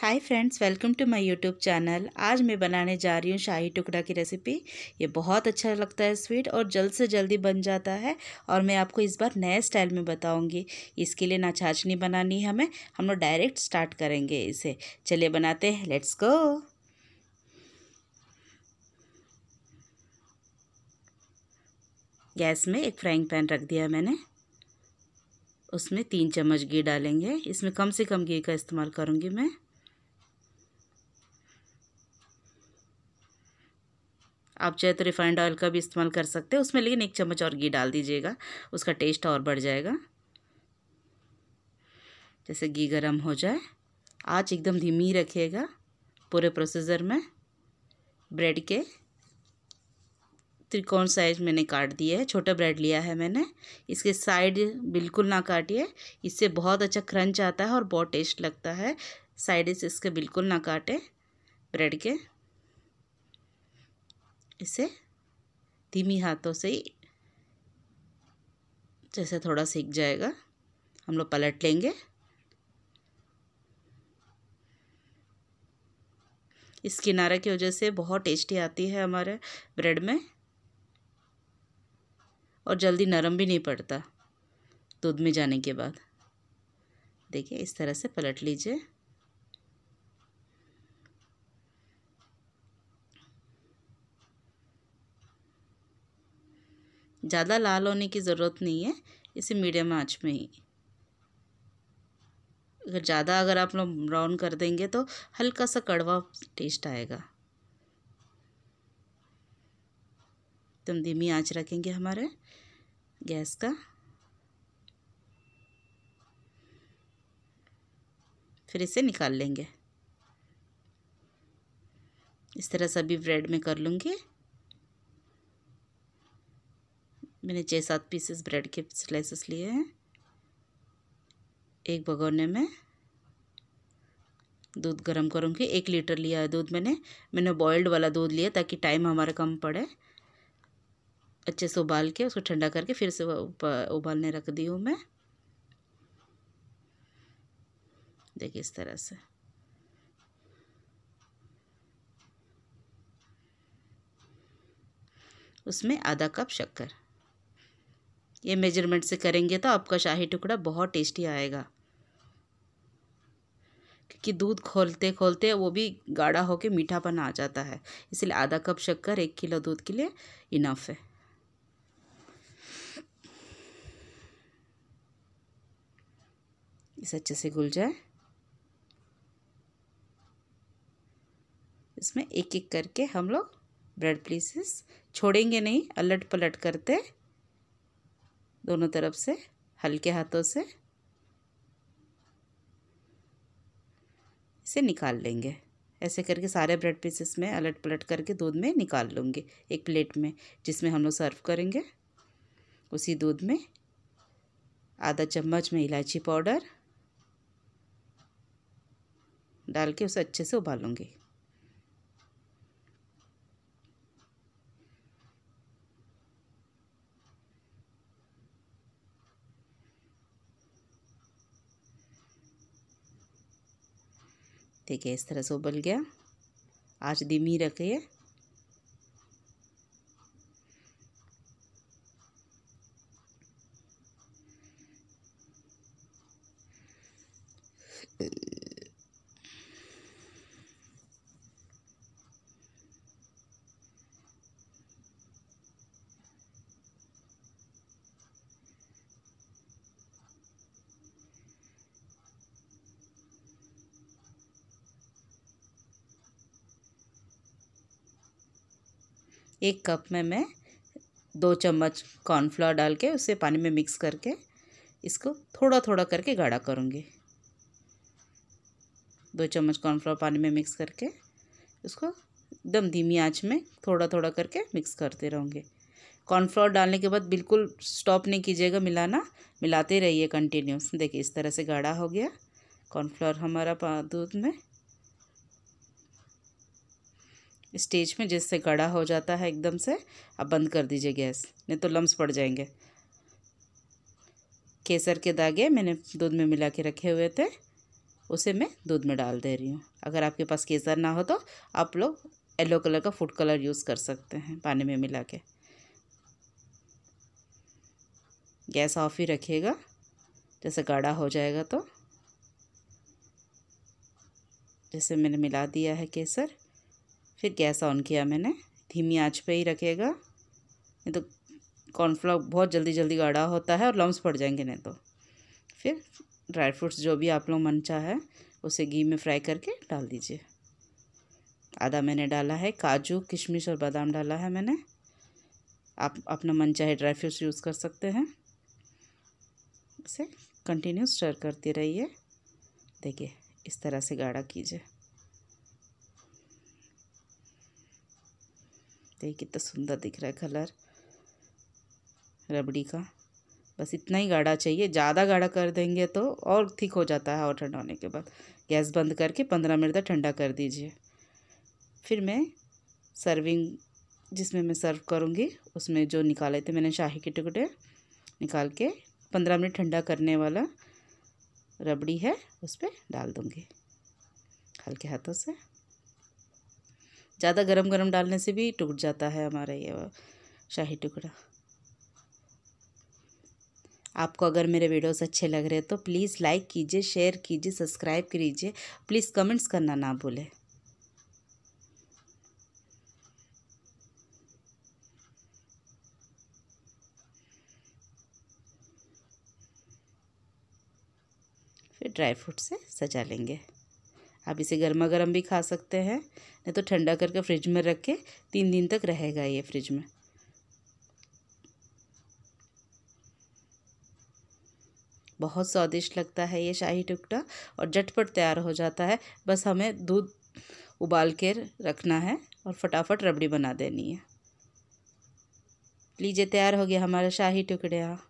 hi friends welcome to my YouTube channel आज मैं बनाने जा रही हूँ शाही टुकड़ा की रेसिपी ये बहुत अच्छा लगता है स्वीट और जल्द से जल्दी बन जाता है और मैं आपको इस बार नए स्टाइल में बताऊँगी इसके लिए ना छाछनी बनानी है हमें हम लोग डायरेक्ट स्टार्ट करेंगे इसे चलिए बनाते हैं लेट्स गो गैस में एक फ्राइंग पैन रख दिया मैंने उसमें तीन चम्मच घी डालेंगे इसमें कम से कम घी का इस्तेमाल करूँगी मैं आप चाहे तो रिफाइंड ऑयल का भी इस्तेमाल कर सकते हैं उसमें लेकिन एक चम्मच और घी डाल दीजिएगा उसका टेस्ट और बढ़ जाएगा जैसे घी गर्म हो जाए आँच एकदम धीमी रखिएगा पूरे प्रोसेसर में ब्रेड के त्रिकोण साइज मैंने काट दिए है छोटा ब्रेड लिया है मैंने इसके साइड बिल्कुल ना काटिए इससे बहुत अच्छा क्रंच आता है और बहुत टेस्ट लगता है साइड इसके बिल्कुल ना काटे ब्रेड के इसे धीमी हाथों से ही जैसे थोड़ा सीख जाएगा हम लोग पलट लेंगे इस किनारे की वजह से बहुत टेस्टी आती है हमारे ब्रेड में और जल्दी नरम भी नहीं पड़ता दूध में जाने के बाद देखिए इस तरह से पलट लीजिए ज़्यादा लाल होने की ज़रूरत नहीं है इसे मीडियम आँच में ही अगर ज़्यादा अगर आप लोग ब्राउन कर देंगे तो हल्का सा कड़वा टेस्ट आएगा एकदम तो धीमी आँच रखेंगे हमारे गैस का फिर इसे निकाल लेंगे इस तरह सभी ब्रेड में कर लूँगी मैंने छः सात पीसेस ब्रेड के स्लाइसेस लिए हैं एक भगोने में दूध गर्म करूँगी एक लीटर लिया है दूध मैंने मैंने बॉयल्ड वाला दूध लिया ताकि टाइम हमारा कम पड़े अच्छे से उबाल के उसको ठंडा करके फिर से उबालने रख दी हूँ मैं देखिए इस तरह से उसमें आधा कप शक्कर ये मेजरमेंट से करेंगे तो आपका शाही टुकड़ा बहुत टेस्टी आएगा क्योंकि दूध खोलते खोलते वो भी गाढ़ा होके मीठापन आ जाता है इसलिए आधा कप शक्कर एक किलो दूध के लिए इनफ है इसे अच्छे से घुल जाए इसमें एक एक करके हम लोग ब्रेड पीसेस छोड़ेंगे नहीं अलट पलट करते दोनों तरफ से हल्के हाथों से इसे निकाल लेंगे ऐसे करके सारे ब्रेड पीसेस में अलट पलट करके दूध में निकाल लूँगी एक प्लेट में जिसमें हम लोग सर्व करेंगे उसी दूध में आधा चम्मच में इलायची पाउडर डाल के उसे अच्छे से उबालूँगी देखिए इस तरह से उबल गया आज धीमी रखिए एक कप में मैं दो चम्मच कॉर्नफ्लावर डाल के उसे पानी में मिक्स करके इसको थोड़ा थोड़ा करके गाढ़ा करूँगी दो चम्मच कॉर्नफ्लावर पानी में मिक्स करके उसको एकदम धीमी आंच में थोड़ा थोड़ा करके मिक्स करते रहूँगे कॉर्नफ्लावर डालने के बाद बिल्कुल स्टॉप नहीं कीजिएगा मिलाना मिलाते रहिए कंटिन्यूस देखिए इस तरह से गाढ़ा हो गया कॉर्नफ्लावर हमारा दूध में स्टेज में जिससे गाढ़ा हो जाता है एकदम से अब बंद कर दीजिए गैस नहीं तो लम्स पड़ जाएंगे केसर के दागे मैंने दूध में मिला के रखे हुए थे उसे मैं दूध में डाल दे रही हूँ अगर आपके पास केसर ना हो तो आप लोग येलो कलर का फूड कलर यूज़ कर सकते हैं पानी में मिला के गैस ऑफ ही रखिएगा जैसे गाढ़ा हो जाएगा तो जैसे मैंने मिला दिया है केसर फिर गैस ऑन किया मैंने धीमी आंच पे ही रखेगा नहीं तो कॉर्नफ्लावर बहुत जल्दी जल्दी गाढ़ा होता है और लम्स पड़ जाएंगे नहीं तो फिर ड्राई फ्रूट्स जो भी आप लोग मन चाहे उसे घी में फ्राई करके डाल दीजिए आधा मैंने डाला है काजू किशमिश और बादाम डाला है मैंने आप अपना मन चाहे ड्राई फ्रूट्स यूज़ कर सकते हैं इसे कंटिन्यू स्टर करते रहिए देखिए इस तरह से गाढ़ा कीजिए देखिए हैं कितना सुंदर दिख रहा है कलर रबड़ी का बस इतना ही गाढ़ा चाहिए ज़्यादा गाढ़ा कर देंगे तो और ठीक हो जाता है और ठंडा होने के बाद गैस बंद करके पंद्रह मिनट तक ठंडा कर दीजिए फिर मैं सर्विंग जिसमें मैं सर्व करूँगी उसमें जो निकाले थे मैंने शाही के टुकड़े निकाल के पंद्रह मिनट ठंडा करने वाला रबड़ी है उस पर डाल दूँगी हल्के हाथों से ज़्यादा गरम गरम डालने से भी टूट जाता है हमारा ये शाही टुकड़ा आपको अगर मेरे वीडियोस अच्छे लग रहे तो प्लीज़ लाइक कीजिए शेयर कीजिए सब्सक्राइब कीजिए प्लीज़ कमेंट्स करना ना भूलें फिर ड्राई फ्रूट से सजा लेंगे आप इसे गर्मा गर्म भी खा सकते हैं नहीं तो ठंडा करके फ्रिज में रख के तीन दिन तक रहेगा ये फ्रिज में बहुत स्वादिष्ट लगता है ये शाही टुकड़ा और झटपट तैयार हो जाता है बस हमें दूध उबाल के रखना है और फटाफट रबड़ी बना देनी है लीजिए तैयार हो गया हमारा शाही टुकड़ा